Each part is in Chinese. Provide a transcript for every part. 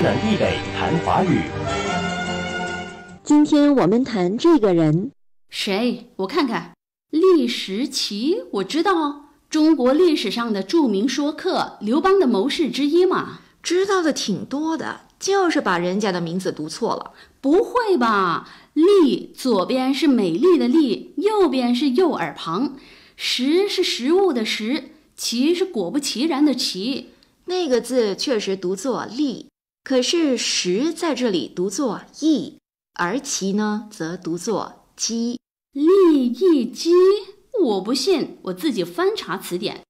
南帝北谈法语。今天我们谈这个人，谁？我看看，郦食其，我知道，中国历史上的著名说客，刘邦的谋士之一嘛。知道的挺多的，就是把人家的名字读错了。不会吧？郦左边是美丽的丽，右边是右耳旁。食是食物的食，其是果不其然的其。那个字确实读作郦。可是“食”在这里读作“义”，而“其”呢则读作“鸡。利义鸡？我不信，我自己翻查词典。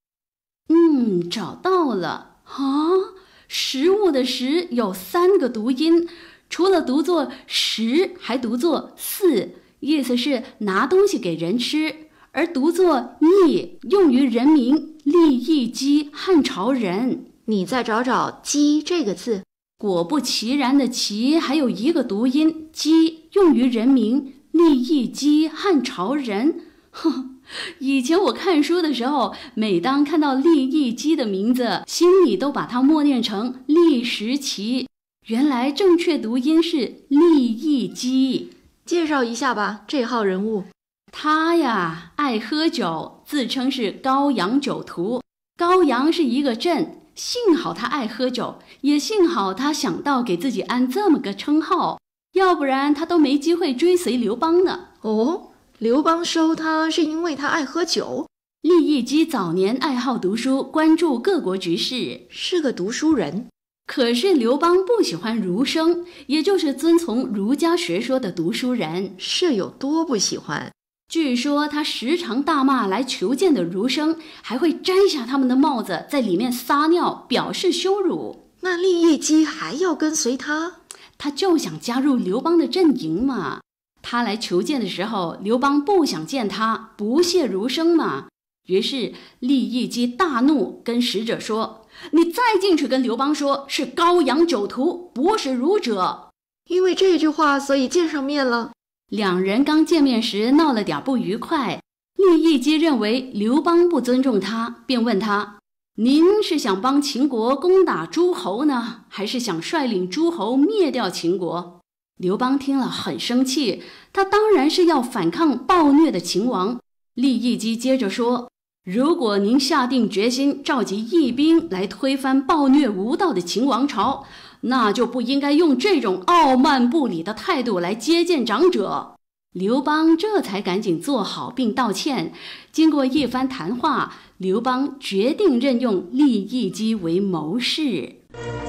嗯，找到了啊！“食物”的“食”有三个读音，除了读作“食”，还读作“饲”，意思是拿东西给人吃；而读作“义”，用于人民利义鸡汉朝人。你再找找“鸡这个字。果不其然的“其”还有一个读音“姬”，用于人名。利益姬，汉朝人。以前我看书的时候，每当看到利益姬的名字，心里都把它默念成立时奇。原来正确读音是利益姬。介绍一下吧，这号人物，他呀爱喝酒，自称是高阳酒徒。高阳是一个镇。幸好他爱喝酒，也幸好他想到给自己安这么个称号，要不然他都没机会追随刘邦呢。哦，刘邦收他是因为他爱喝酒。利益基早年爱好读书，关注各国局势，是个读书人。可是刘邦不喜欢儒生，也就是遵从儒家学说的读书人，是有多不喜欢？据说他时常大骂来求见的儒生，还会摘下他们的帽子，在里面撒尿，表示羞辱。那益姬还要跟随他？他就想加入刘邦的阵营嘛。他来求见的时候，刘邦不想见他，不屑儒生嘛。于是益姬大怒，跟使者说：“你再进去跟刘邦说，是高阳酒徒，不是儒者。”因为这句话，所以见上面了。两人刚见面时闹了点不愉快，郦基认为刘邦不尊重他，便问他：“您是想帮秦国攻打诸侯呢，还是想率领诸侯灭掉秦国？”刘邦听了很生气，他当然是要反抗暴虐的秦王。郦基接着说。如果您下定决心召集义兵来推翻暴虐无道的秦王朝，那就不应该用这种傲慢不礼的态度来接见长者。刘邦这才赶紧坐好并道歉。经过一番谈话，刘邦决定任用利益姬为谋士。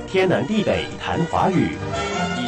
天南地北谈华语。